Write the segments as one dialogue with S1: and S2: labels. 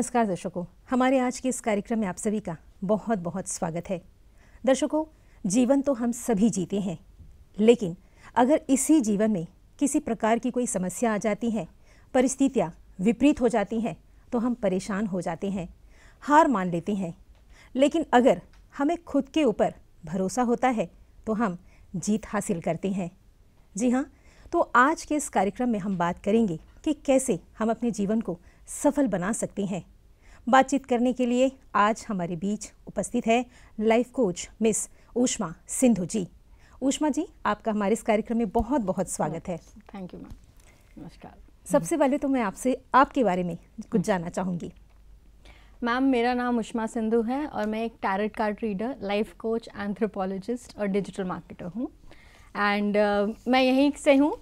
S1: नमस्कार दर्शकों हमारे आज के इस कार्यक्रम में आप सभी का बहुत बहुत स्वागत है दर्शकों जीवन तो हम सभी जीते हैं लेकिन अगर इसी जीवन में किसी प्रकार की कोई समस्या आ जाती है परिस्थितियाँ विपरीत हो जाती हैं तो हम परेशान हो जाते हैं हार मान लेते हैं लेकिन अगर हमें खुद के ऊपर भरोसा होता है तो हम जीत हासिल करते हैं जी हाँ तो आज के इस कार्यक्रम में हम बात करेंगे कि कैसे हम अपने जीवन को सफल बना सकती हैं बातचीत करने के लिए आज हमारे बीच उपस्थित है life coach miss Ushma Sindhu ji Ushma ji आपका हमारे इस कार्यक्रम में बहुत बहुत स्वागत है
S2: थैंक यू मैम नमस्कार
S1: सबसे पहले तो मैं आपसे
S2: आपके बारे में कुछ जानना चाहूँगी मैम मेरा नाम उषमा सिंधु है और मैं एक tarot card reader life coach anthropologist और डिजिटल मार्केटर हूँ एंड uh, मैं यहीं से हूँ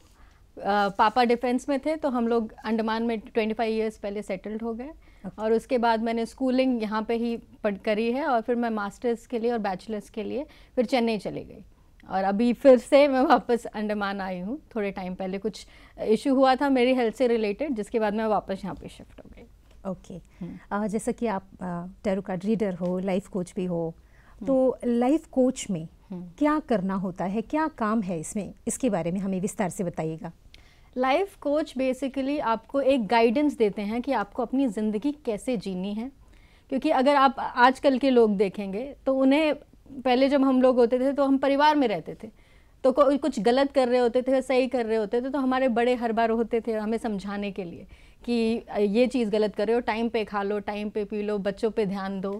S2: पापा डिफेंस में थे तो हम लोग अंडमान में 25 इयर्स पहले सेटल्ड हो गए और उसके बाद मैंने स्कूलिंग यहाँ पे ही पढ़ करी है और फिर मैं मास्टर्स के लिए और बैचलर्स के लिए फिर चेन्नई चली गई और अभी फिर से मैं वापस अंडमान आई हूँ थोड़े टाइम पहले कुछ इशू हुआ था मेरी हेल्थ से रिलेटेड जिसके बाद मैं वापस यहाँ पे शिफ्ट हो गई
S1: ओके okay. uh, जैसा कि आप टेरो कार्ड रीडर हो लाइफ कोच भी हो हम्म। तो लाइफ कोच में हम्म। क्या करना होता है क्या काम है इसमें इसके बारे में हमें विस्तार से बताइएगा
S2: लाइफ कोच बेसिकली आपको एक गाइडेंस देते हैं कि आपको अपनी ज़िंदगी कैसे जीनी है क्योंकि अगर आप आजकल के लोग देखेंगे तो उन्हें पहले जब हम लोग होते थे तो हम परिवार में रहते थे तो कुछ गलत कर रहे होते थे सही कर रहे होते थे तो हमारे बड़े हर बार होते थे हमें समझाने के लिए कि ये चीज़ गलत कर रहे हो टाइम पे खा लो टाइम पे पी लो बच्चों पे ध्यान दो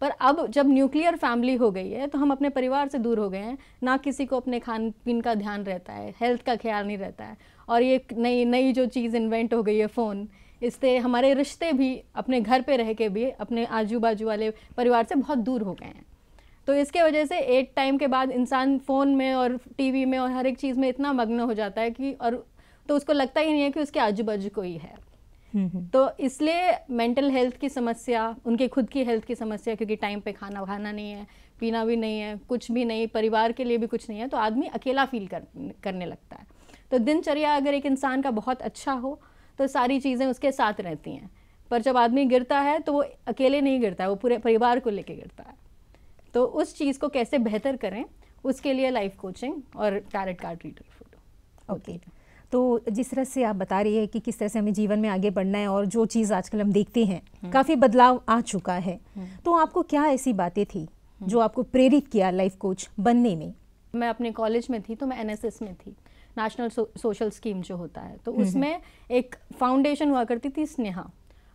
S2: पर अब जब न्यूक्लियर फैमिली हो गई है तो हम अपने परिवार से दूर हो गए हैं ना किसी को अपने खान पीन का ध्यान रहता है हेल्थ का ख्याल नहीं रहता है और ये नई नई जो चीज़ इन्वेंट हो गई है फ़ोन इससे हमारे रिश्ते भी अपने घर पे रह के भी अपने आजू बाजू वाले परिवार से बहुत दूर हो गए हैं तो इसके वजह से एक टाइम के बाद इंसान फ़ोन में और टीवी में और हर एक चीज़ में इतना मग्न हो जाता है कि और तो उसको लगता ही नहीं है कि उसके आजू बाजू कोई है हम्म, हम्म। तो इसलिए मेंटल हेल्थ की समस्या उनके खुद की हेल्थ की समस्या क्योंकि टाइम पे खाना खाना नहीं है पीना भी नहीं है कुछ भी नहीं परिवार के लिए भी कुछ नहीं है तो आदमी अकेला फील कर, करने लगता है तो दिनचर्या अगर एक इंसान का बहुत अच्छा हो तो सारी चीज़ें उसके साथ रहती हैं पर जब आदमी गिरता है तो वो अकेले नहीं गिरता है वो पूरे परिवार को लेके गिरता है तो उस चीज़ को कैसे बेहतर करें उसके लिए लाइफ कोचिंग और tarot card reader
S1: photo okay तो जिस तरह से आप बता रही है कि किस तरह से हमें जीवन में आगे बढ़ना है और जो चीज़ आजकल हम देखते हैं हम्म। काफ़ी बदलाव आ चुका है हम्म। तो आपको क्या ऐसी बातें थी हम्म। जो आपको प्रेरित किया लाइफ कोच बनने में
S2: मैं अपने कॉलेज में थी तो मैं एनएसएस में थी नेशनल सोशल स्कीम जो होता है तो हम्म, उसमें एक फाउंडेशन हुआ करती थी स्नेहा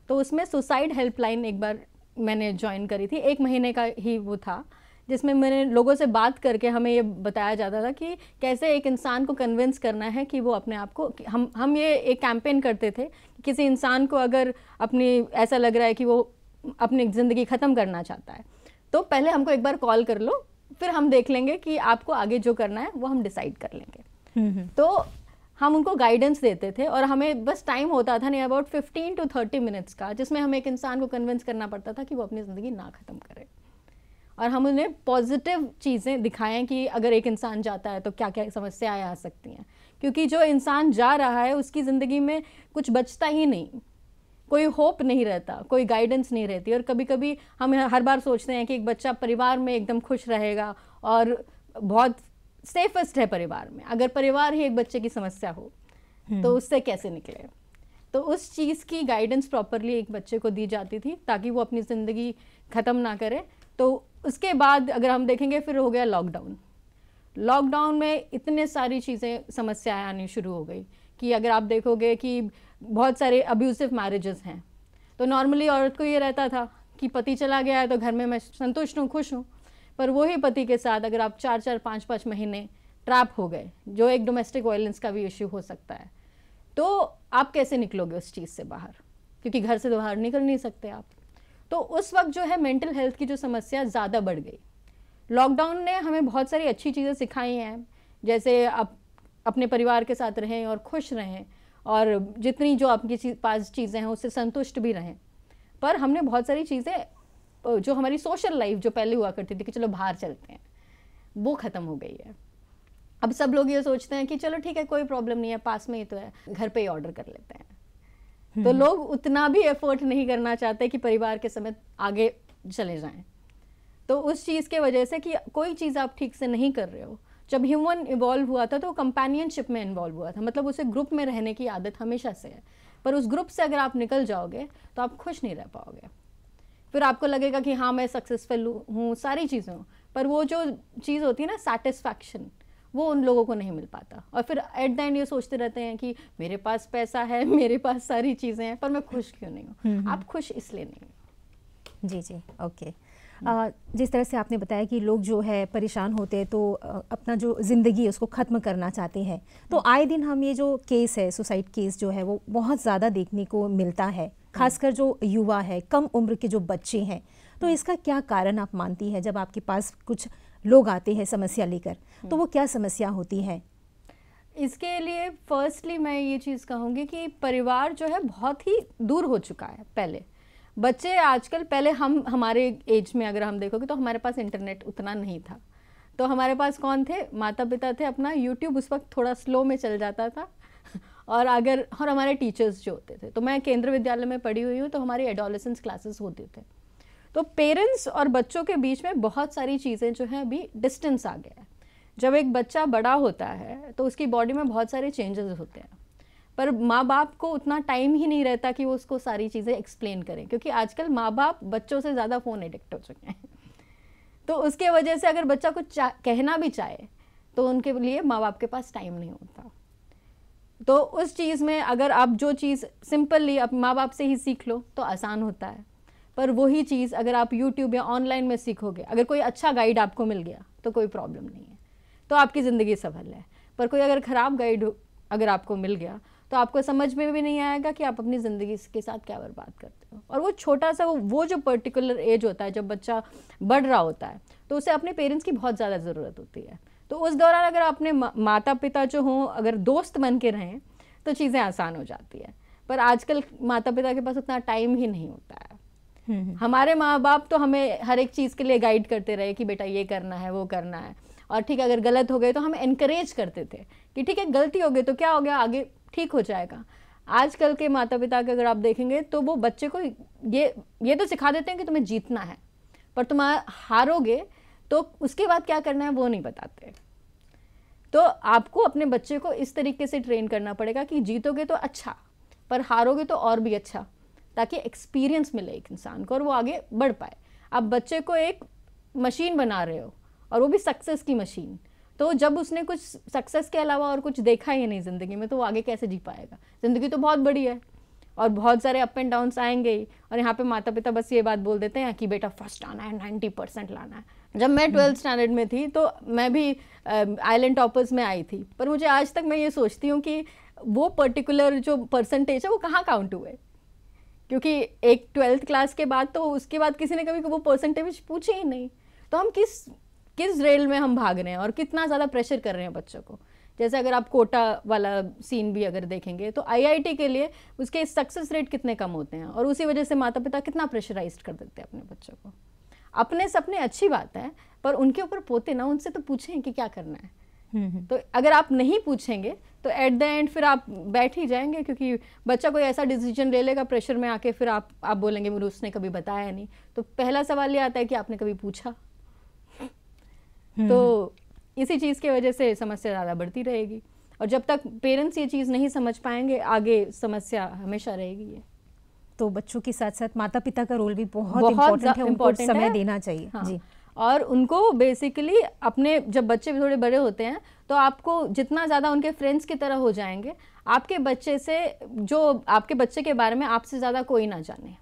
S2: तो उसमें सुसाइड हेल्पलाइन एक बार मैंने ज्वाइन करी थी एक महीने का ही वो था जिसमें मैंने लोगों से बात करके हमें ये बताया जाता था कि कैसे एक इंसान को कन्विंस करना है कि वो अपने आप को हम हम ये एक कैंपेन करते थे कि किसी इंसान को अगर अपनी ऐसा लग रहा है कि वो अपनी ज़िंदगी ख़त्म करना चाहता है तो पहले हमको एक बार कॉल कर लो फिर हम देख लेंगे कि आपको आगे जो करना है वो हम डिसाइड कर लेंगे तो हम उनको गाइडेंस देते थे और हमें बस टाइम होता था नहीं अबाउट 15 टू 30 मिनट्स का जिसमें हमें एक इंसान को कन्विंस करना पड़ता था कि वो अपनी ज़िंदगी ना ख़त्म करे और हम उन्हें पॉजिटिव चीज़ें दिखाएं कि अगर एक इंसान जाता है तो क्या क्या समस्याएँ आ सकती हैं क्योंकि जो इंसान जा रहा है उसकी ज़िंदगी में कुछ बचता ही नहीं कोई होप नहीं रहता कोई गाइडेंस नहीं रहती और कभी कभी हम हर बार सोचते हैं कि एक बच्चा परिवार में एकदम खुश रहेगा और बहुत सेफेस्ट है परिवार में अगर परिवार ही एक बच्चे की समस्या हो हम्म। तो उससे कैसे निकले तो उस चीज़ की गाइडेंस प्रॉपरली एक बच्चे को दी जाती थी ताकि वो अपनी ज़िंदगी ख़त्म ना करे तो उसके बाद अगर हम देखेंगे फिर हो गया लॉकडाउन लॉकडाउन में इतने सारी चीज़ें समस्याएं आनी शुरू हो गई कि अगर आप देखोगे कि बहुत सारे अब्यूसिव मैरिजेस हैं तो नॉर्मली औरत को ये रहता था कि पति चला गया है तो घर में मैं संतुष्ट हूँ खुश हूँ पर वही पति के साथ अगर आप चार चार पाँच पाँच महीने ट्रैप हो गए जो एक डोमेस्टिक वायलेंस का भी इश्यू हो सकता है तो आप कैसे निकलोगे उस चीज़ से बाहर क्योंकि घर से तो बाहर निकल नहीं सकते आप तो उस वक्त जो है मेंटल हेल्थ की जो समस्या ज़्यादा बढ़ गई लॉकडाउन ने हमें बहुत सारी अच्छी चीज़ें सिखाई हैं जैसे आप अपने परिवार के साथ रहें और खुश रहें और जितनी जो आपके पास चीज़ें हैं उससे संतुष्ट भी रहें पर हमने बहुत सारी चीज़ें जो हमारी सोशल लाइफ जो पहले हुआ करती थी कि चलो बाहर चलते हैं वो ख़त्म हो गई है अब सब लोग ये सोचते हैं कि चलो ठीक है कोई प्रॉब्लम नहीं है पास में ही तो है घर पे ही ऑर्डर कर लेते हैं हम्म। तो लोग उतना भी एफर्ट नहीं करना चाहते कि परिवार के समेत आगे चले जाएं तो उस चीज़ के वजह से कि कोई चीज़ आप ठीक से नहीं कर रहे हो जब ह्यूमन इवॉल्व हुआ था तो कंपेनियनशिप में इन्वॉल्व हुआ था मतलब उसे ग्रुप में रहने की आदत हमेशा से है पर उस ग्रुप से अगर आप निकल जाओगे तो आप खुश नहीं रह पाओगे फिर आपको लगेगा कि हाँ मैं सक्सेसफुल हूँ सारी चीज़ें हूँ पर वो जो चीज़ होती है ना सेटिस्फैक्शन वो उन लोगों को नहीं मिल पाता और फिर एट द एंड ये सोचते रहते हैं कि मेरे पास पैसा है मेरे पास सारी चीज़ें हैं पर मैं खुश क्यों नहीं हूँ हम्म, हम्म। आप खुश इसलिए नहीं जी जी ओके
S1: आ, जिस तरह से आपने बताया कि लोग जो है परेशान होते हैं तो अपना जो ज़िंदगी है उसको ख़त्म करना चाहते हैं तो हम्म। आए दिन हम ये जो केस है सुसाइड केस जो है वो बहुत ज़्यादा देखने को मिलता है खासकर जो युवा है कम उम्र के जो बच्चे हैं तो इसका क्या कारण आप मानती हैं जब आपके पास कुछ लोग आते हैं समस्या लेकर तो वो क्या समस्या होती है
S2: इसके लिए फर्स्टली मैं ये चीज़ कहूँगी कि परिवार जो है बहुत ही दूर हो चुका है पहले बच्चे आजकल पहले हम हमारे एज में अगर हम देखोगे तो हमारे पास इंटरनेट उतना नहीं था तो हमारे पास कौन थे माता पिता थे अपना यूट्यूब उस वक्त थोड़ा स्लो में चल जाता था और अगर और हमारे टीचर्स जो होते थे तो मैं केंद्र विद्यालय में पढ़ी हुई हूँ तो हमारी एडोलेसेंस क्लासेस होते थे तो पेरेंट्स और बच्चों के बीच में बहुत सारी चीज़ें जो हैं अभी डिस्टेंस आ गया है जब एक बच्चा बड़ा होता है तो उसकी बॉडी में बहुत सारे चेंजेस होते हैं पर माँ बाप को उतना टाइम ही नहीं रहता कि वो उसको सारी चीज़ें एक्सप्लेन करें क्योंकि आजकल माँ बाप बच्चों से ज़्यादा फ़ोन एडिक्ट हो चुके हैं तो उसके वजह से अगर बच्चा कुछ कहना भी चाहे तो उनके लिए माँ बाप के पास टाइम नहीं होता तो उस चीज़ में अगर आप जो चीज़ सिंपली आप माँ बाप से ही सीख लो तो आसान होता है पर वही चीज़ अगर आप यूट्यूब या ऑनलाइन में सीखोगे अगर कोई अच्छा गाइड आपको मिल गया तो कोई प्रॉब्लम नहीं है तो आपकी ज़िंदगी सफल है पर कोई अगर ख़राब गाइड अगर आपको मिल गया तो आपको समझ में भी नहीं आएगा कि आप अपनी ज़िंदगी के साथ क्या बर्बाद करते हो और वो छोटा सा वो जो पर्टिकुलर एज होता है जब बच्चा बढ़ रहा होता है तो उसे अपने पेरेंट्स की बहुत ज़्यादा ज़रूरत होती है तो उस दौरान अगर आपने माता पिता जो हों अगर दोस्त बन के रहें तो चीज़ें आसान हो जाती है पर आजकल माता पिता के पास उतना टाइम ही नहीं होता है हम्म, हम्म। हमारे माँ बाप तो हमें हर एक चीज़ के लिए गाइड करते रहे कि बेटा ये करना है वो करना है और ठीक अगर गलत हो गए तो हम इनक्रेज करते थे कि ठीक है गलती हो गई तो क्या हो गया आगे ठीक हो जाएगा आजकल के माता पिता के अगर आप देखेंगे तो वो बच्चे को ये ये तो सिखा देते हैं कि तुम्हें जीतना है पर तुम हारोगे तो उसके बाद क्या करना है वो नहीं बताते तो आपको अपने बच्चे को इस तरीके से ट्रेन करना पड़ेगा कि जीतोगे तो अच्छा पर हारोगे तो और भी अच्छा ताकि एक्सपीरियंस मिले एक इंसान को और वो आगे बढ़ पाए आप बच्चे को एक मशीन बना रहे हो और वो भी सक्सेस की मशीन तो जब उसने कुछ सक्सेस के अलावा और कुछ देखा ही नहीं ज़िंदगी में तो वो आगे कैसे जी पाएगा ज़िंदगी तो बहुत बड़ी है और बहुत सारे अप एंड डाउन्स आएंगे ही और यहाँ पे माता पिता बस ये बात बोल देते हैं कि बेटा फर्स्ट आना है नाइन्टी परसेंट लाना है जब मैं हम्म। ट्वेल्थ स्टैंडर्ड में थी तो मैं भी आइलैंड टॉपर्स में आई थी पर मुझे आज तक मैं ये सोचती हूँ कि वो पर्टिकुलर जो परसेंटेज है वो कहाँ काउंट हुए क्योंकि एक ट्वेल्थ क्लास के बाद तो उसके बाद किसी ने कभी वो परसेंटेज पूछे ही नहीं तो हम किस किस रेल में हम भाग रहे हैं और कितना ज़्यादा प्रेशर कर रहे हैं बच्चों को जैसे अगर आप कोटा वाला सीन भी अगर देखेंगे तो आईआईटी के लिए उसके सक्सेस रेट कितने कम होते हैं और उसी वजह से माता पिता कितना प्रेशराइज कर देते हैं अपने बच्चों को अपने सपने अच्छी बात है पर उनके ऊपर पोते ना उनसे तो पूछें कि क्या करना है हम्म, हम्म। तो अगर आप नहीं पूछेंगे तो एट द एंड फिर आप बैठ ही जाएंगे क्योंकि बच्चा कोई ऐसा डिसीजन ले लेगा प्रेशर में आके फिर आप आप बोलेंगे मुझे उसने कभी बताया नहीं तो पहला सवाल ये आता है कि आपने कभी पूछा
S1: हम्म,
S2: तो इसी चीज़ की वजह से समस्या ज़्यादा बढ़ती रहेगी और जब तक पेरेंट्स ये चीज़ नहीं समझ पाएंगे आगे समस्या हमेशा रहेगी ये तो बच्चों के साथ साथ माता पिता का रोल भी बहुत, बहुत है उनको समय देना चाहिए हाँ। जी और उनको बेसिकली अपने जब बच्चे भी थोड़े बड़े होते हैं तो आपको जितना ज़्यादा उनके फ्रेंड्स की तरह हो जाएंगे आपके बच्चे से जो आपके बच्चे के बारे में आपसे ज़्यादा कोई ना जाने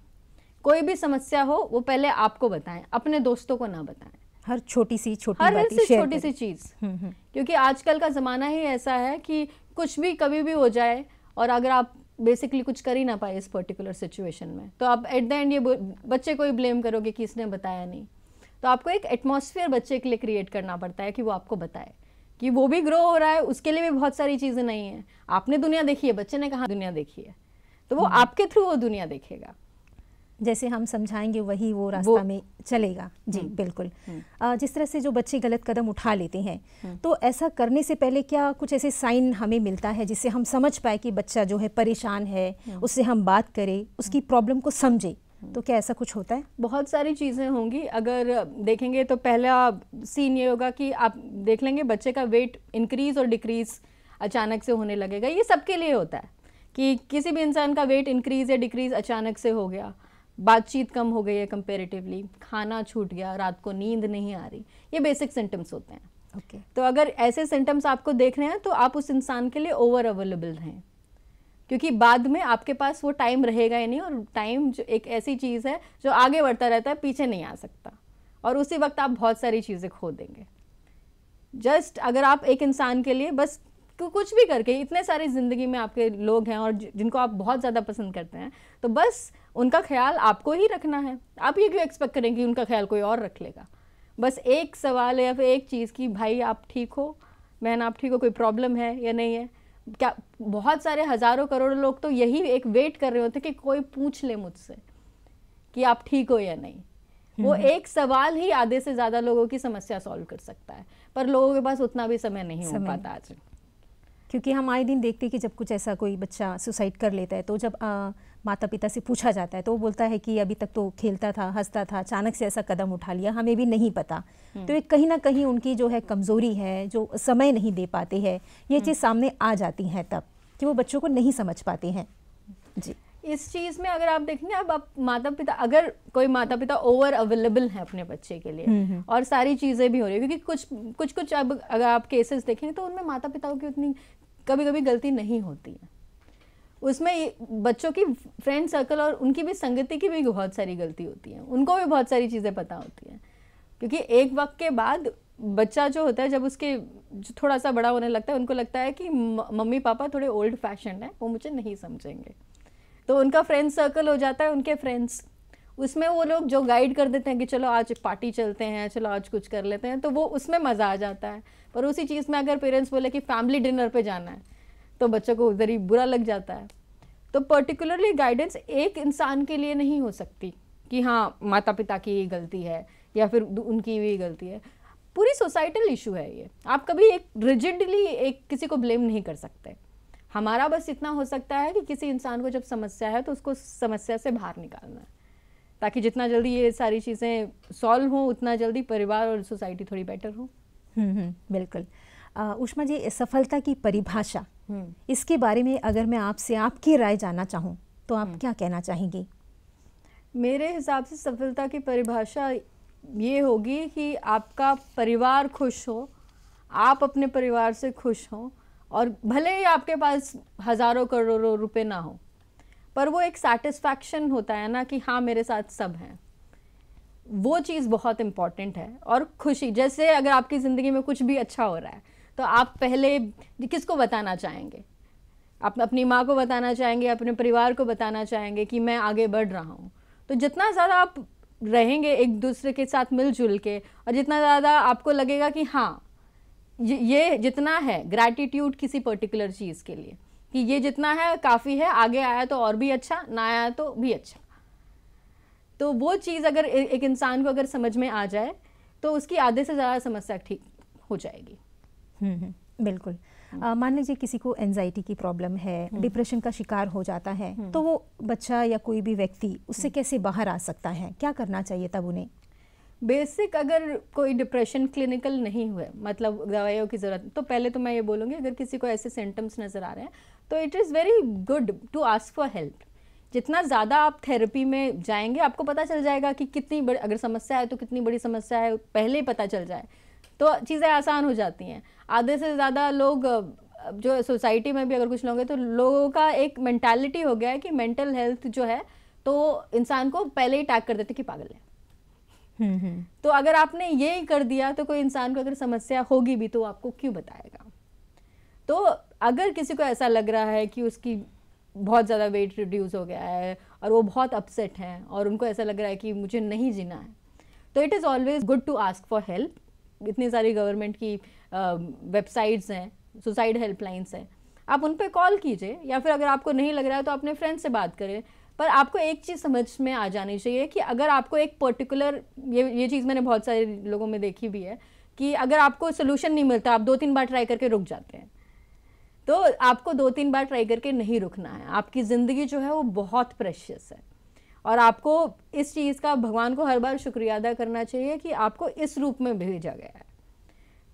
S2: कोई भी समस्या हो वो पहले आपको बताएं अपने दोस्तों को ना बताएं हर छोटी सी छोटी हर सी छोटी सी चीज़ हम्म, हम्म। क्योंकि आजकल का ज़माना ही ऐसा है कि कुछ भी कभी भी हो जाए और अगर आप बेसिकली कुछ कर ही ना पाए इस पर्टिकुलर सिचुएशन में तो आप एट द एंड ये बच्चे को ही ब्लेम करोगे कि इसने बताया नहीं तो आपको एक एटमोसफियर बच्चे के लिए क्रिएट करना पड़ता है कि वो आपको बताए कि वो भी ग्रो हो रहा है उसके लिए भी बहुत सारी चीज़ें नहीं हैं आपने दुनिया देखी है बच्चे ने कहा दुनिया देखी है तो वो हम्म। आपके थ्रू वो
S1: दुनिया देखेगा जैसे हम समझाएंगे वही वो रास्ता वो, में चलेगा जी हम्म, बिल्कुल हम्म। जिस तरह से जो बच्चे गलत कदम उठा हम्म, लेते हैं तो ऐसा करने से पहले क्या कुछ ऐसे साइन हमें मिलता है जिससे हम समझ पाए कि बच्चा जो है परेशान है उससे हम बात करें
S2: उसकी प्रॉब्लम को समझे तो क्या ऐसा कुछ होता है बहुत सारी चीज़ें होंगी अगर देखेंगे तो पहला सीन ये होगा कि आप देख लेंगे बच्चे का वेट इंक्रीज़ और डिक्रीज़ अचानक से होने लगेगा ये सबके लिए होता है कि किसी भी इंसान का वेट इंक्रीज़ या डिक्रीज़ अचानक से हो गया बातचीत कम हो गई है कंपेरेटिवली खाना छूट गया रात को नींद नहीं आ रही ये बेसिक सिम्टम्स होते हैं ओके okay. तो अगर ऐसे सिम्टम्स आपको देख रहे हैं तो आप उस इंसान के लिए ओवर अवेलेबल हैं क्योंकि बाद में आपके पास वो टाइम रहेगा ही नहीं और टाइम जो एक ऐसी चीज़ है जो आगे बढ़ता रहता है पीछे नहीं आ सकता और उसी वक्त आप बहुत सारी चीज़ें खो देंगे जस्ट अगर आप एक इंसान के लिए बस कुछ भी करके इतने सारे ज़िंदगी में आपके लोग हैं और जिनको आप बहुत ज़्यादा पसंद करते हैं तो बस उनका ख्याल आपको ही रखना है आप ये क्यों एक्सपेक्ट करें कि उनका ख्याल कोई और रख लेगा बस एक सवाल या फिर एक चीज़ की भाई आप ठीक हो मैंने आप ठीक हो कोई प्रॉब्लम है या नहीं है क्या बहुत सारे हज़ारों करोड़ों लोग तो यही एक वेट कर रहे होते कि कोई पूछ ले मुझसे कि आप ठीक हो या नहीं वो हम्म। एक सवाल ही आधे से ज़्यादा लोगों की समस्या सॉल्व कर सकता है पर लोगों के पास उतना भी समय नहीं समय। हो पाता आज
S1: क्योंकि हम आए दिन देखते कि जब कुछ ऐसा कोई बच्चा सुसाइड कर लेता है तो जब आ, माता पिता से पूछा जाता है तो वो बोलता है कि अभी तक तो खेलता था हंसता था अचानक से ऐसा कदम उठा लिया हमें भी नहीं पता हम्म। तो ये कहीं ना कहीं उनकी जो है कमज़ोरी है जो समय नहीं दे पाते हैं ये हम्म। चीज़ सामने आ जाती हैं तब कि वो बच्चों को नहीं समझ पाते हैं जी
S2: इस चीज़ में अगर आप देखेंगे अब आप माता पिता अगर कोई माता पिता ओवर अवेलेबल हैं अपने बच्चे के लिए हम्म, और सारी चीज़ें भी हो रही है क्योंकि कुछ कुछ कुछ अब अगर आप केसेस देखेंगे तो उनमें माता पिताओं की उतनी कभी कभी गलती नहीं होती है उसमें बच्चों की फ्रेंड सर्कल और उनकी भी संगति की भी बहुत सारी गलती होती है उनको भी बहुत सारी चीज़ें पता होती हैं क्योंकि एक वक्त के बाद बच्चा जो होता है जब उसके थोड़ा सा बड़ा होने लगता है उनको लगता है कि मम्मी पापा थोड़े ओल्ड फैशन है वो मुझे नहीं समझेंगे तो उनका फ्रेंड सर्कल हो जाता है उनके फ्रेंड्स उसमें वो लोग जो गाइड कर देते हैं कि चलो आज पार्टी चलते हैं चलो आज कुछ कर लेते हैं तो वो उसमें मज़ा आ जाता है पर उसी चीज़ में अगर पेरेंट्स बोले कि फैमिली डिनर पे जाना है तो बच्चों को उधर ही बुरा लग जाता है तो पर्टिकुलरली गाइडेंस एक इंसान के लिए नहीं हो सकती कि हाँ माता पिता की ये गलती है या फिर उनकी भी गलती है पूरी सोसाइटल इशू है ये आप कभी एक रिजिडली एक किसी को ब्लेम नहीं कर सकते हमारा बस इतना हो सकता है कि किसी इंसान को जब समस्या है तो उसको समस्या से बाहर निकालना है ताकि जितना जल्दी ये सारी चीज़ें सॉल्व हों उतना जल्दी परिवार और सोसाइटी थोड़ी बेटर हो
S1: हम्म, हम्म, बिल्कुल उषमा जी सफलता की परिभाषा हम्म। इसके बारे में अगर मैं आपसे आपकी राय जानना चाहूँ तो आप हम्म। क्या कहना
S2: चाहेंगी मेरे हिसाब से सफलता की परिभाषा ये होगी कि आपका परिवार खुश हो आप अपने परिवार से खुश हो और भले ही आपके पास हज़ारों करोड़ों रुपए ना हो पर वो एक सेटिस्फैक्शन होता है ना कि हाँ मेरे साथ सब हैं वो चीज़ बहुत इम्पॉर्टेंट है और खुशी जैसे अगर आपकी ज़िंदगी में कुछ भी अच्छा हो रहा है तो आप पहले किसको बताना चाहेंगे आप अपनी माँ को बताना चाहेंगे अपने परिवार को बताना चाहेंगे कि मैं आगे बढ़ रहा हूँ तो जितना ज़्यादा आप रहेंगे एक दूसरे के साथ मिलजुल के और जितना ज़्यादा आपको लगेगा कि हाँ ये जितना है ग्रैटिट्यूड किसी पर्टिकुलर चीज़ के लिए कि ये जितना है काफ़ी है आगे आया तो और भी अच्छा ना आया तो भी अच्छा तो वो चीज़ अगर एक इंसान को अगर समझ में आ जाए तो उसकी आधे से ज़्यादा समस्या ठीक हो जाएगी
S1: हम्म, हम्म। बिल्कुल हम्म। मान लीजिए किसी को एनजाइटी की प्रॉब्लम है डिप्रेशन का शिकार हो जाता है तो वो बच्चा या
S2: कोई भी व्यक्ति उससे कैसे बाहर आ सकता है क्या करना चाहिए तब उन्हें बेसिक अगर कोई डिप्रेशन क्लिनिकल नहीं हुए मतलब दवाइयों की ज़रूरत तो पहले तो मैं ये बोलूँगी अगर किसी को ऐसे सिम्टम्स नज़र आ रहे हैं तो it is very good to ask for help जितना ज़्यादा आप थेरेपी में जाएंगे आपको पता चल जाएगा कि कितनी बड़ी अगर समस्या है तो कितनी बड़ी समस्या है पहले ही पता चल जाए तो चीज़ें आसान हो जाती हैं आधे से ज़्यादा लोग जो सोसाइटी में भी अगर कुछ लोग हैं तो लोगों का एक मैंटेलिटी हो गया है कि मेंटल हेल्थ जो है तो इंसान को पहले ही टैग कर देते कि पागल है हम्म, हम्म। तो अगर आपने ये कर दिया तो कोई इंसान को अगर समस्या होगी भी तो आपको क्यों बताएगा तो अगर किसी को ऐसा लग रहा है कि उसकी बहुत ज़्यादा वेट रिड्यूस हो गया है और वो बहुत अपसेट हैं और उनको ऐसा लग रहा है कि मुझे नहीं जीना है तो it is always good to ask for help इतनी सारी गवर्नमेंट की वेबसाइट्स हैं सुसाइड हेल्पलाइंस हैं आप उन पर कॉल कीजिए या फिर अगर आपको नहीं लग रहा है तो अपने फ्रेंड से बात करें पर आपको एक चीज़ समझ में आ जानी चाहिए कि अगर आपको एक पर्टिकुलर ये ये चीज़ मैंने बहुत सारे लोगों में देखी भी है कि अगर आपको सोल्यूशन नहीं मिलता आप दो तीन बार ट्राई करके रुक जाते हैं तो आपको दो तीन बार ट्राई करके नहीं रुकना है आपकी ज़िंदगी जो है वो बहुत प्रेशियस है और आपको इस चीज़ का भगवान को हर बार शुक्रिया अदा करना चाहिए कि आपको इस रूप में भेजा गया है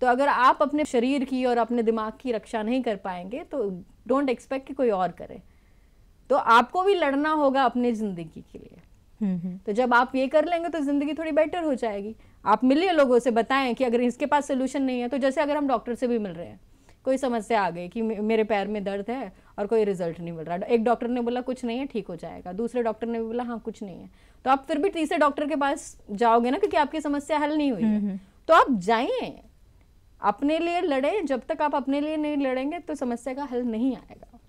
S2: तो अगर आप अपने शरीर की और अपने दिमाग की रक्षा नहीं कर पाएंगे तो डोंट एक्सपेक्ट कि कोई और करे तो आपको भी लड़ना होगा अपने ज़िंदगी के लिए हम्म, हम्म। तो जब आप ये कर लेंगे तो ज़िंदगी थोड़ी बेटर हो जाएगी आप मिलिए लोगों से बताएं कि अगर इसके पास सोल्यूशन नहीं है तो जैसे अगर हम डॉक्टर से भी मिल रहे हैं कोई समस्या आ गई कि मेरे पैर में दर्द है और कोई रिजल्ट नहीं मिल रहा एक डॉक्टर ने बोला कुछ नहीं है ठीक हो जाएगा दूसरे डॉक्टर ने भी बोला हाँ कुछ नहीं है तो आप फिर भी तीसरे डॉक्टर के पास जाओगे ना क्योंकि आपकी समस्या हल नहीं हुई है हम्म, हम्म। तो आप जाइए अपने लिए लड़े जब तक आप अपने लिए नहीं लड़ेंगे तो समस्या का हल नहीं आएगा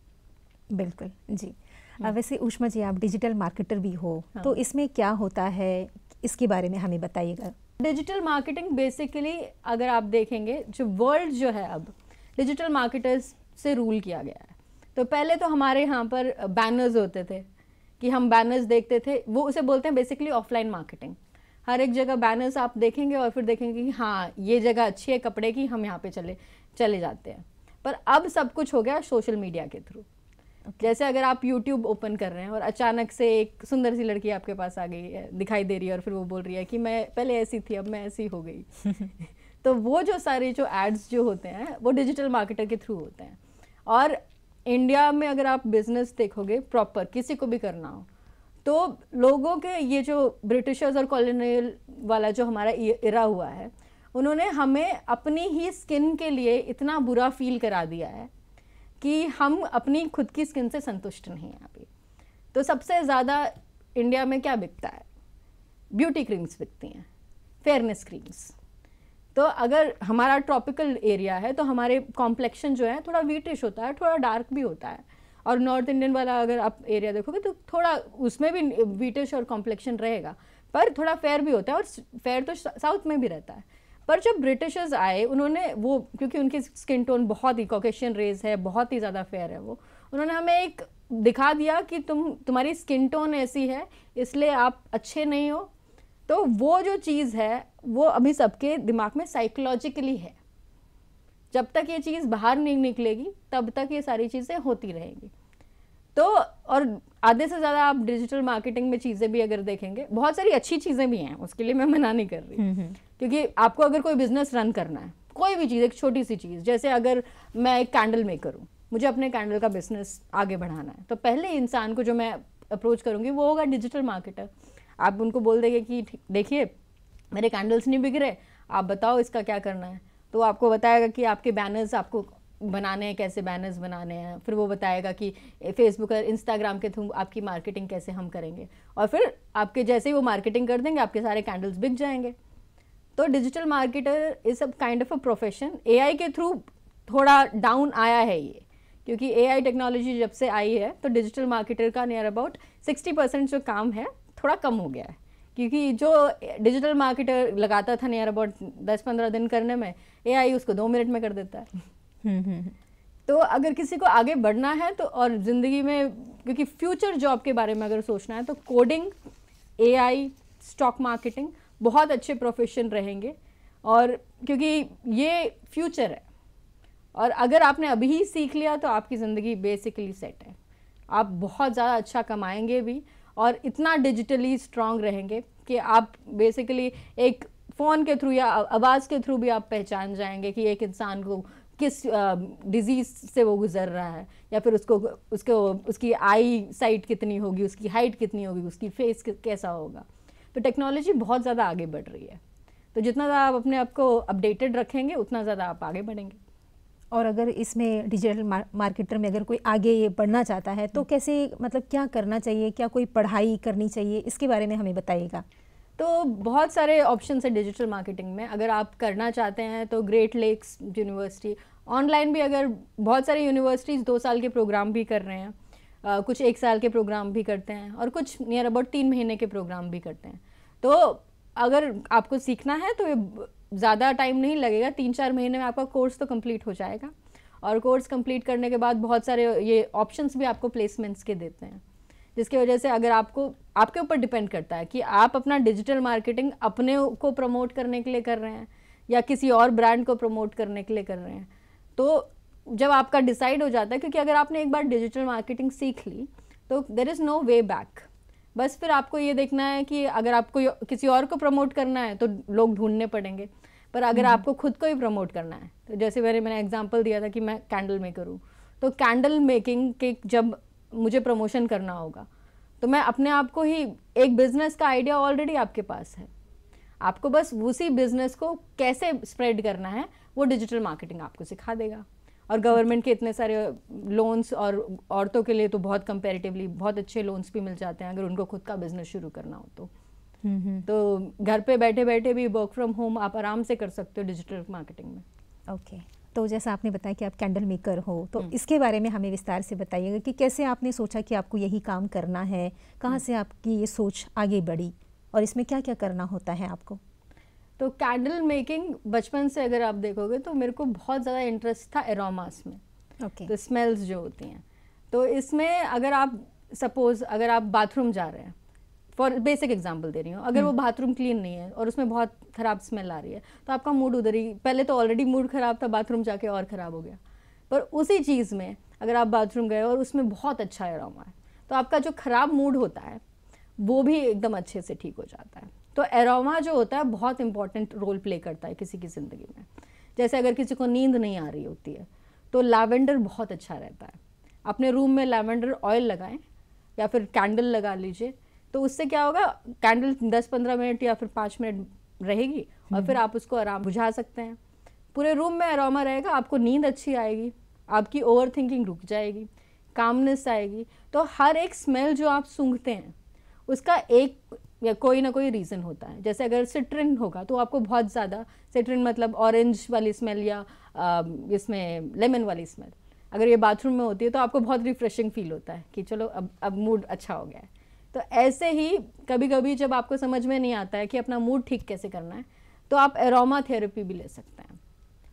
S2: बिल्कुल जी हम्म। वैसे उषमा जी आप डिजिटल
S1: मार्केटर भी हो हाँ। तो इसमें क्या होता है इसके बारे में हमें बताइएगा
S2: डिजिटल मार्केटिंग बेसिकली अगर आप देखेंगे जो वर्ल्ड जो है अब डिजिटल मार्केटर्स से रूल किया गया है तो पहले तो हमारे यहाँ पर बैनर्स होते थे कि हम बैनर्स देखते थे वो उसे बोलते हैं बेसिकली ऑफलाइन मार्केटिंग हर एक जगह बैनर्स आप देखेंगे और फिर देखेंगे कि हाँ ये जगह अच्छी है कपड़े की हम यहाँ पे चले चले जाते हैं पर अब सब कुछ हो गया सोशल मीडिया के थ्रू okay. जैसे अगर आप यूट्यूब ओपन कर रहे हैं और अचानक से एक सुंदर सी लड़की आपके पास आ गई है दिखाई दे रही है और फिर वो बोल रही है कि मैं पहले ऐसी थी अब मैं ऐसी हो गई तो वो जो सारे जो एड्स जो होते हैं वो डिजिटल मार्केटर के थ्रू होते हैं और इंडिया में अगर आप बिजनेस देखोगे प्रॉपर किसी को भी करना हो तो लोगों के ये जो ब्रिटिशर्स और कॉलोनियल वाला जो हमारा इरा हुआ है उन्होंने हमें अपनी ही स्किन के लिए इतना बुरा फील करा दिया है कि हम अपनी खुद की स्किन से संतुष्ट नहीं हैं अभी तो सबसे ज़्यादा इंडिया में क्या बिकता है ब्यूटी क्रीम्स बिकती हैं फेयरनेस क्रीम्स तो अगर हमारा ट्रॉपिकल एरिया है तो हमारे कॉम्प्लेक्शन जो है थोड़ा वीटिश होता है थोड़ा डार्क भी होता है और नॉर्थ इंडियन वाला अगर आप एरिया देखोगे तो थोड़ा उसमें भी वीटिश और कॉम्प्लेक्शन रहेगा पर थोड़ा फेयर भी होता है और फेयर तो साउथ में भी रहता है पर जब ब्रिटिशर्स आए उन्होंने वो क्योंकि उनकी स्किन टोन बहुत ही कॉकेशियन रेज है बहुत ही ज़्यादा फेयर है वो उन्होंने हमें एक दिखा दिया कि तुम तुम्हारी स्किन टोन ऐसी है इसलिए आप अच्छे नहीं हो तो वो जो चीज़ है वो अभी सबके दिमाग में साइकोलॉजिकली है जब तक ये चीज़ बाहर नहीं निकलेगी तब तक ये सारी चीज़ें होती रहेंगी तो और आधे से ज़्यादा आप डिजिटल मार्केटिंग में चीज़ें भी अगर देखेंगे बहुत सारी अच्छी चीज़ें भी हैं उसके लिए मैं मना नहीं कर रही हम्म, हम्म। क्योंकि आपको अगर कोई बिजनेस रन करना है कोई भी चीज़ एक छोटी सी चीज़ जैसे अगर मैं एक कैंडल मेकर हूँ मुझे अपने कैंडल का बिजनेस आगे बढ़ाना है तो पहले इंसान को जो मैं अप्रोच करूँगी वो होगा डिजिटल मार्केटर आप उनको बोल देंगे कि देखिए मेरे कैंडल्स नहीं बिगड़े आप बताओ इसका क्या करना है तो आपको बताएगा कि आपके बैनर्स आपको बनाने हैं कैसे बैनर्स बनाने हैं फिर वो बताएगा कि फेसबुक और इंस्टाग्राम के थ्रू आपकी मार्केटिंग कैसे हम करेंगे और फिर आपके जैसे ही वो मार्केटिंग कर देंगे आपके सारे कैंडल्स बिक जाएंगे तो digital marketer is a kind of a profession AI के थ्रू थोड़ा डाउन आया है ये क्योंकि ए टेक्नोलॉजी जब से आई है तो डिजिटल मार्केटर का नियर अबाउट सिक्सटी परसेंट जो काम है थोड़ा कम हो गया है क्योंकि जो डिजिटल मार्केटर लगाता था नियर अबाउट दस पंद्रह दिन करने में ए उसको दो मिनट में कर देता है हम्म, हम्म, हम्म। तो अगर किसी को आगे बढ़ना है तो और ज़िंदगी में क्योंकि फ्यूचर जॉब के बारे में अगर सोचना है तो कोडिंग ए स्टॉक मार्केटिंग बहुत अच्छे प्रोफेशन रहेंगे और क्योंकि ये फ्यूचर है और अगर आपने अभी ही सीख लिया तो आपकी ज़िंदगी बेसिकली सेट है आप बहुत ज़्यादा अच्छा कमाएंगे भी और इतना डिजिटली स्ट्रांग रहेंगे कि आप बेसिकली एक फ़ोन के थ्रू या आवाज़ के थ्रू भी आप पहचान जाएंगे कि एक इंसान को किस डिज़ीज़ से वो गुजर रहा है या फिर उसको उसको उसकी आई साइट कितनी होगी उसकी हाइट कितनी होगी उसकी फेस कैसा होगा तो टेक्नोलॉजी बहुत ज़्यादा आगे बढ़ रही है तो जितना ज़्यादा आप अपने आप को अपडेटेड रखेंगे उतना ज़्यादा आप आगे बढ़ेंगे और अगर इसमें डिजिटल
S1: मार्केटर में अगर कोई आगे ये बढ़ना चाहता है तो कैसे मतलब क्या करना चाहिए क्या कोई
S2: पढ़ाई करनी चाहिए इसके बारे में हमें बताइएगा तो बहुत सारे ऑप्शन हैं डिजिटल मार्केटिंग में अगर आप करना चाहते हैं तो ग्रेट लेक्स यूनिवर्सिटी ऑनलाइन भी अगर बहुत सारे यूनिवर्सिटीज़ दो साल के प्रोग्राम भी कर रहे हैं आ, कुछ एक साल के प्रोग्राम भी करते हैं और कुछ नियर अबाउट तीन महीने के प्रोग्राम भी करते हैं तो अगर आपको सीखना है तो ज़्यादा टाइम नहीं लगेगा तीन चार महीने में आपका कोर्स तो कंप्लीट हो जाएगा और कोर्स कंप्लीट करने के बाद बहुत सारे ये ऑप्शंस भी आपको प्लेसमेंट्स के देते हैं जिसकी वजह से अगर आपको आपके ऊपर डिपेंड करता है कि आप अपना डिजिटल मार्केटिंग अपने को प्रमोट करने के लिए कर रहे हैं या किसी और ब्रांड को प्रमोट करने के लिए कर रहे हैं तो जब आपका डिसाइड हो जाता है क्योंकि अगर आपने एक बार डिजिटल मार्केटिंग सीख ली तो there is no way back बस फिर आपको ये देखना है कि अगर आपको किसी और को प्रमोट करना है तो लोग ढूंढने पड़ेंगे पर अगर हम्म। आपको खुद को ही प्रमोट करना है तो जैसे मेरे मैंने एग्जाम्पल दिया था कि मैं कैंडल मेकर हूँ तो कैंडल मेकिंग के जब मुझे प्रमोशन करना होगा तो मैं अपने आप को ही एक बिजनेस का आइडिया ऑलरेडी आपके पास है आपको बस उसी बिजनेस को कैसे स्प्रेड करना है वो डिजिटल मार्केटिंग आपको सिखा देगा और गवर्नमेंट के इतने सारे लोन्स और औरतों के लिए तो बहुत कंपेरेटिवली बहुत अच्छे लोन्स भी मिल जाते हैं अगर उनको खुद का बिजनेस शुरू करना हो तो तो घर पे बैठे बैठे भी वर्क फ्रॉम होम आप आराम से कर सकते हो डिजिटल मार्केटिंग में ओके
S1: तो जैसा आपने बताया कि आप कैंडल मेकर हो तो हम्म। इसके बारे में हमें विस्तार से बताइएगा कि कैसे आपने सोचा कि आपको यही काम करना है कहाँ हम्म। से आपकी ये सोच आगे बढ़ी और इसमें क्या क्या करना होता है आपको
S2: तो कैंडल मेकिंग बचपन से अगर आप देखोगे तो मेरे को बहुत ज़्यादा इंटरेस्ट था एरोमास में ओके okay. तो स्मेल्स जो होती हैं तो इसमें अगर आप सपोज़ अगर आप बाथरूम जा रहे हैं फॉर बेसिक एग्जाम्पल दे रही हूँ अगर वो बाथरूम हम्म। क्लीन नहीं है और उसमें बहुत ख़राब स्मेल आ रही है तो आपका मूड उधर ही पहले तो ऑलरेडी मूड ख़राब था बाथरूम जाके और ख़राब हो गया पर उसी चीज़ में अगर आप बाथरूम गए और उसमें बहुत अच्छा एरोमा है तो आपका जो ख़राब मूड होता है वो भी एकदम अच्छे से ठीक हो जाता है तो एरोमा जो होता है बहुत इंपॉर्टेंट रोल प्ले करता है किसी की ज़िंदगी में जैसे अगर किसी को नींद नहीं आ रही होती है तो लैवेंडर बहुत अच्छा रहता है अपने रूम में लैवेंडर ऑयल लगाएं या फिर कैंडल लगा लीजिए तो उससे क्या होगा कैंडल दस पंद्रह मिनट या फिर पाँच मिनट रहेगी और हम्म। फिर आप उसको आराम बुझा सकते हैं पूरे रूम में अरोमा रहेगा आपको नींद अच्छी आएगी आपकी ओवर थिंकिंग रुक जाएगी कामनेस आएगी तो हर एक स्मेल जो आप सूंघते हैं उसका एक या कोई ना कोई रीज़न होता है जैसे अगर सिट्रिन होगा तो आपको बहुत ज़्यादा सिट्रिन मतलब ऑरेंज वाली स्मेल या इसमें लेमन वाली स्मेल अगर ये बाथरूम में होती है तो आपको बहुत रिफ्रेशिंग फील होता है कि चलो अब अब मूड अच्छा हो गया है तो ऐसे ही कभी कभी जब आपको समझ में नहीं आता है कि अपना मूड ठीक कैसे करना है तो आप एरोमा थेरेपी भी ले सकते हैं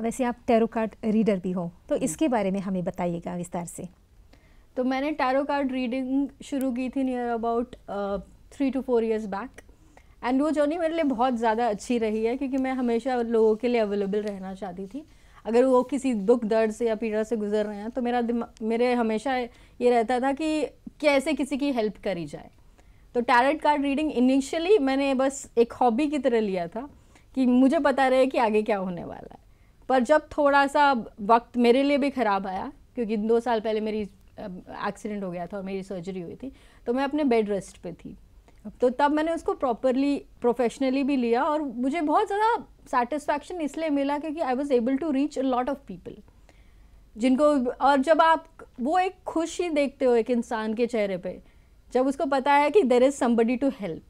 S1: वैसे आप टैरो कार्ड रीडर भी हो
S2: तो हम्म। इसके बारे में हमें
S1: बताइएगा विस्तार से
S2: तो मैंने टैरो कार्ड रीडिंग शुरू की थी near about three to four years back and वो जर्नी मेरे लिए बहुत ज़्यादा अच्छी रही है क्योंकि मैं हमेशा लोगों के लिए अवेलेबल रहना चाहती थी अगर वो किसी दुख दर्द से या पीड़ा से गुजर रहे हैं तो मेरा मेरे हमेशा ये रहता था कि कैसे किसी की हेल्प करी जाए तो टैरेट कार्ड रीडिंग इनिशियली मैंने बस एक हॉबी की तरह लिया था कि मुझे पता रहे कि आगे क्या होने वाला है पर जब थोड़ा सा वक्त मेरे लिए भी ख़राब आया क्योंकि दो साल पहले मेरी एक्सीडेंट हो गया था और मेरी सर्जरी हुई थी तो मैं अपने बेड रेस्ट पे थी तो तब मैंने उसको प्रॉपरली प्रोफेशनली भी लिया और मुझे बहुत ज़्यादा सेटिस्फैक्शन इसलिए मिला क्योंकि I was able to reach a lot of people जिनको और जब आप वो एक खुशी देखते हो एक इंसान के चेहरे पे जब उसको पता है कि there is somebody to help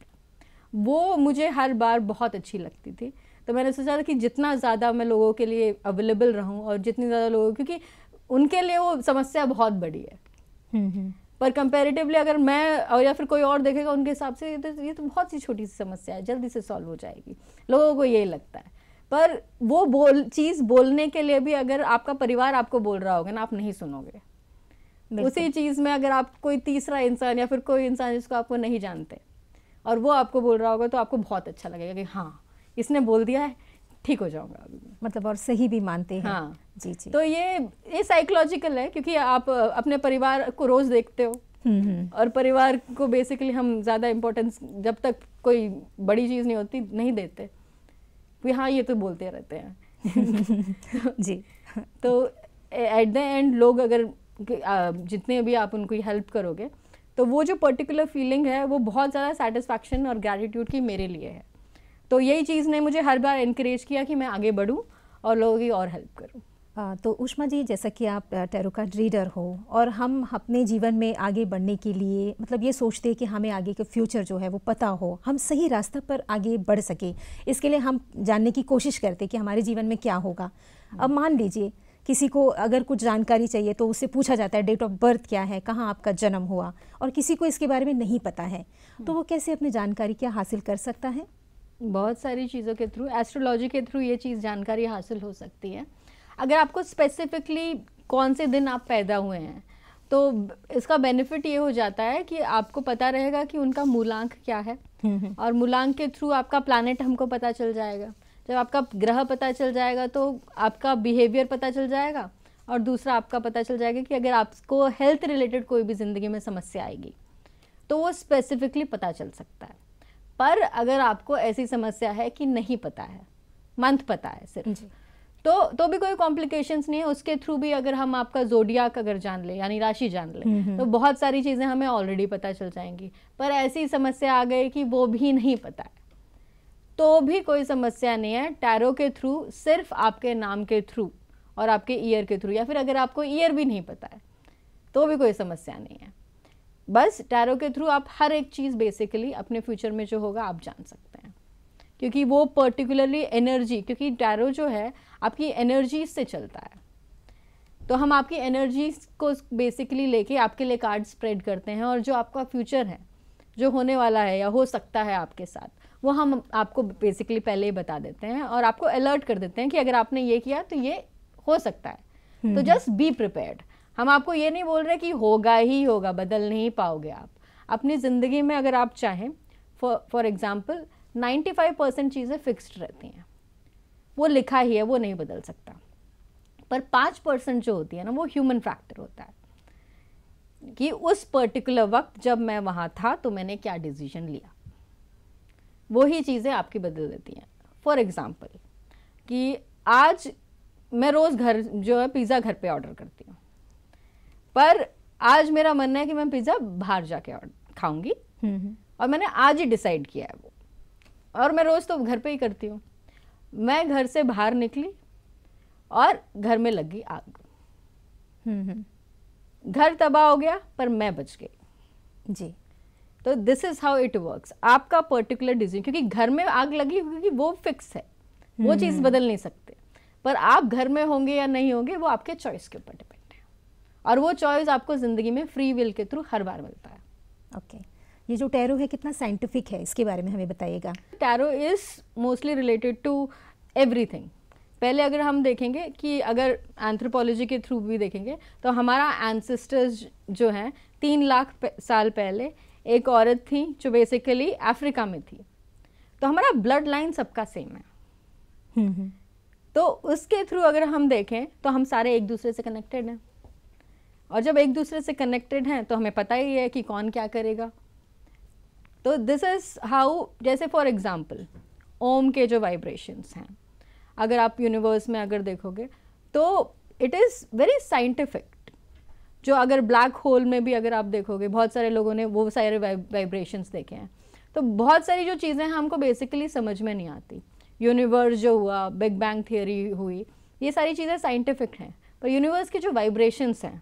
S2: वो मुझे हर बार बहुत अच्छी लगती थी तो मैंने सोचा था कि जितना ज़्यादा मैं लोगों के लिए अवेलेबल रहूँ और जितनी ज़्यादा लोगों क्योंकि उनके लिए वो समस्या बहुत बड़ी है हम्म, हम्म। पर कंपेरेटिवली अगर मैं और या फिर कोई और देखेगा उनके हिसाब से ये तो ये तो बहुत सी छोटी सी समस्या है जल्दी से सॉल्व हो जाएगी लोगों को यही लगता है पर वो बोल चीज़ बोलने के लिए भी अगर आपका परिवार आपको बोल रहा होगा ना आप नहीं सुनोगे उसी चीज़ में अगर आप कोई तीसरा इंसान या फिर कोई इंसान जिसको आपको नहीं जानते और वो आपको बोल रहा होगा तो आपको बहुत अच्छा लगेगा कि हाँ इसने बोल दिया है ठीक हो जाऊंगा अभी मतलब और सही भी मानते हैं हाँ जी जी तो ये ये साइकोलॉजिकल है क्योंकि आप अपने परिवार को रोज़ देखते हो हम्म, हम्म। और परिवार को बेसिकली हम ज़्यादा इम्पोर्टेंस जब तक कोई बड़ी चीज़ नहीं होती नहीं देते कि हाँ ये तो बोलते रहते हैं जी तो एट द एंड लोग अगर जितने भी आप उनकी हेल्प करोगे तो वो जो पर्टिकुलर फीलिंग है वो बहुत ज़्यादा सेटिस्फैक्शन और ग्रेटिट्यूड की मेरे लिए है तो यही चीज़ ने मुझे हर बार इनक्रेज किया कि मैं आगे बढ़ूँ और लोगों की और हेल्प करूँ तो उषमा जी जैसा कि आप टैरो कार्ड
S1: रीडर हो और हम अपने जीवन में आगे बढ़ने के लिए मतलब ये सोचते हैं कि हमें आगे का फ्यूचर जो है वो पता हो हम सही रास्ता पर आगे बढ़ सके इसके लिए हम जानने की कोशिश करते कि हमारे जीवन में क्या होगा अब मान लीजिए किसी को अगर कुछ जानकारी चाहिए तो उससे पूछा जाता है डेट ऑफ बर्थ क्या है कहाँ आपका जन्म हुआ और किसी को इसके बारे में नहीं पता है हम्म।
S2: तो वो कैसे अपनी जानकारी क्या हासिल कर सकता है बहुत सारी चीज़ों के थ्रू एस्ट्रोलॉजी के थ्रू ये चीज़ जानकारी हासिल हो सकती है अगर आपको स्पेसिफिकली कौन से दिन आप पैदा हुए हैं तो इसका बेनिफिट ये हो जाता है कि आपको पता रहेगा कि उनका मूलांक क्या है हम्म, हम्म। और मूलांक के थ्रू आपका प्लानट हमको पता चल जाएगा जब आपका ग्रह पता चल जाएगा तो आपका बिहेवियर पता चल जाएगा और दूसरा आपका पता चल जाएगा कि अगर आपको हेल्थ रिलेटेड कोई भी ज़िंदगी में समस्या आएगी तो वो स्पेसिफिकली पता चल सकता है पर अगर आपको ऐसी समस्या है कि नहीं पता है मंथ पता है सिर्फ तो तो भी कोई कॉम्प्लिकेशंस नहीं है उसके थ्रू भी अगर हम आपका जोडिया अगर जान ले यानी राशि जान ले हम्म, हम्म। तो बहुत सारी चीज़ें हमें ऑलरेडी पता चल जाएंगी पर ऐसी समस्या आ गई कि वो भी नहीं पता है तो भी कोई समस्या नहीं है टैरो के थ्रू सिर्फ आपके नाम के थ्रू और आपके ईयर के थ्रू या फिर अगर आपको ईयर भी नहीं पता है तो भी कोई समस्या नहीं है बस टैरो के थ्रू आप हर एक चीज़ बेसिकली अपने फ्यूचर में जो होगा आप जान सकते हैं क्योंकि वो पर्टिकुलरली एनर्जी क्योंकि टैरो जो है आपकी एनर्जी से चलता है तो हम आपकी एनर्जी को बेसिकली लेके आपके लिए कार्ड स्प्रेड करते हैं और जो आपका फ्यूचर है जो होने वाला है या हो सकता है आपके साथ वो हम आपको बेसिकली पहले ही बता देते हैं और आपको अलर्ट कर देते हैं कि अगर आपने ये किया तो ये हो सकता है तो जस्ट बी प्रिपेयर्ड हम आपको ये नहीं बोल रहे कि होगा ही होगा बदल नहीं पाओगे आप अपनी ज़िंदगी में अगर आप चाहें फॉर एग्ज़ाम्पल 95 परसेंट चीज़ें फिक्स्ड रहती हैं वो लिखा ही है वो नहीं बदल सकता पर पाँच परसेंट जो होती है ना वो ह्यूमन फैक्टर होता है कि उस पर्टिकुलर वक्त जब मैं वहाँ था तो मैंने क्या डिसीजन लिया वही चीज़ें आपकी बदल देती हैं फॉर एग्ज़ाम्पल कि आज मैं रोज़ घर जो है पिज़्ज़ा घर पे ऑर्डर करती हूँ पर आज मेरा मन है कि मैं पिज़्ज़ा बाहर जाके खाऊंगी हम्म, हम्म। और मैंने आज ही डिसाइड किया है वो और मैं रोज़ तो घर पे ही करती हूँ मैं घर से बाहर निकली और घर में लगी आग हम्म, घर तबाह हो गया पर मैं बच गई जी तो this is how it works आपका पर्टिकुलर डिजीज क्योंकि घर में आग लगी हुई वो फिक्स है hmm. वो चीज़ हम्म। बदल नहीं सकते पर आप घर में होंगे या नहीं होंगे वो आपके चॉइस के ऊपर डिपेंड है और वो चॉइस आपको ज़िंदगी में फ्री विल के थ्रू हर बार मिलता है ओके okay. ये जो टैरो है कितना साइंटिफिक है इसके बारे में हमें बताइएगा tarot is mostly related to everything पहले अगर हम देखेंगे कि अगर एंथ्रोपोलॉजी के थ्रू भी देखेंगे तो हमारा एंसेस्टर्स जो हैं तीन लाख साल पहले एक औरत थी जो बेसिकली अफ्रीका में थी तो हमारा ब्लड लाइन सबका सेम है हम्म, हम्म। तो उसके थ्रू अगर हम देखें तो हम सारे एक दूसरे से कनेक्टेड हैं और जब एक दूसरे से कनेक्टेड हैं तो हमें पता ही है कि कौन क्या करेगा तो दिस इज़ हाउ जैसे फॉर एग्ज़ाम्पल ओम के जो वाइब्रेशंस हैं अगर आप यूनिवर्स में अगर देखोगे तो इट इज़ वेरी साइंटिफिक जो अगर ब्लैक होल में भी अगर आप देखोगे बहुत सारे लोगों ने वो सारे वाइब्रेशंस देखे हैं तो बहुत सारी जो चीज़ें हैं हमको बेसिकली समझ में नहीं आती यूनिवर्स जो हुआ बिग बैंग थियोरी हुई ये सारी चीज़ें साइंटिफिक हैं पर यूनिवर्स की जो वाइब्रेशंस हैं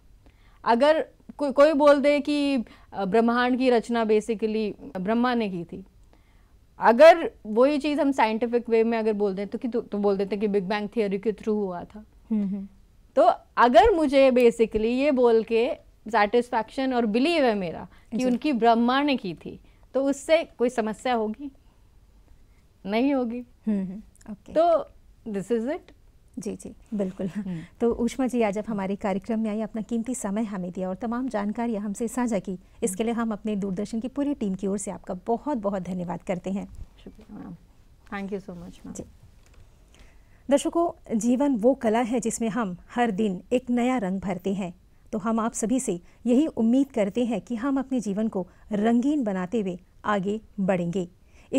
S2: अगर को, कोई बोल दे कि ब्रह्मांड की रचना बेसिकली ब्रह्मा ने की थी अगर वही चीज़ हम साइंटिफिक वे में अगर बोल दें तो कि तो, तो बोल देते कि बिग बैंग थियोरी के थ्रू हुआ था हम्म, हम्म। तो अगर मुझे बेसिकली ये बोल के सेटिस्फैक्शन और बिलीव है मेरा कि उनकी ब्रह्मा ने की थी तो उससे कोई समस्या होगी नहीं होगी हम्म, हम्म, okay. तो
S1: दिस इज इट जी जी बिल्कुल हम्म। तो उषमा जी आज आप हमारे कार्यक्रम में आई अपना कीमती समय हमें दिया और तमाम जानकारियाँ हमसे साझा की इसके लिए हम अपने दूरदर्शन की पूरी टीम की ओर से आपका बहुत बहुत धन्यवाद करते हैं
S2: शुक्रिया ma'am thank you so much जी
S1: दर्शकों जीवन वो कला है जिसमें हम हर दिन एक नया रंग भरते हैं तो हम आप सभी से यही उम्मीद करते हैं कि हम अपने जीवन को रंगीन बनाते हुए आगे बढ़ेंगे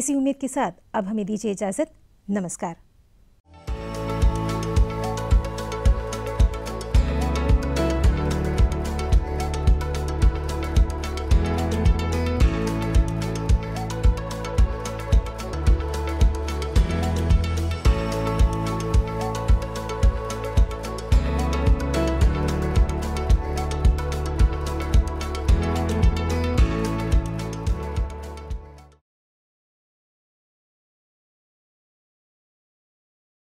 S1: इसी उम्मीद के साथ अब हमें दीजिए इजाज़त नमस्कार